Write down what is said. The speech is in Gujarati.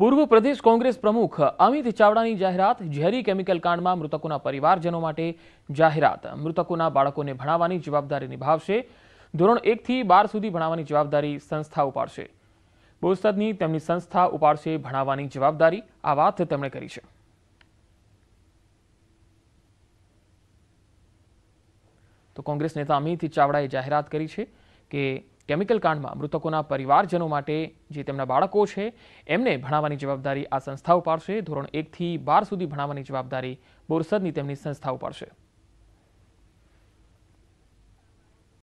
પૂર્વ પ્રદેશ કોંગ્રેસ પ્રમુખ અમિત ચાવડાની જાહેરાત ઝેરી કેમિકલ કાંડમાં મૃતકોના પરિવારજનો માટે જાહેરાત મૃતકોના બાળકોને ભણાવવાની જવાબદારી નિભાવશે ધોરણ એકથી બાર સુધી ભણાવવાની જવાબદારી સંસ્થા ઉપાડશે બોસ્તદની તેમની સંસ્થા ઉપાડશે ભણાવવાની જવાબદારી આ વાત તેમણે કરી છે તો કોંગ્રેસ નેતા અમિત ચાવડાએ જાહેરાત કરી છે કે કેમિકલ કાંડમાં મૃતકોના પરિવારજનો માટે જે તેમના બાળકો છે એમને ભણાવવાની જવાબદારી આ સંસ્થા ઉપાડશે ધોરણ એકથી બાર સુધી ભણાવવાની જવાબદારી બોરસદની તેમની સંસ્થા ઉપાડશે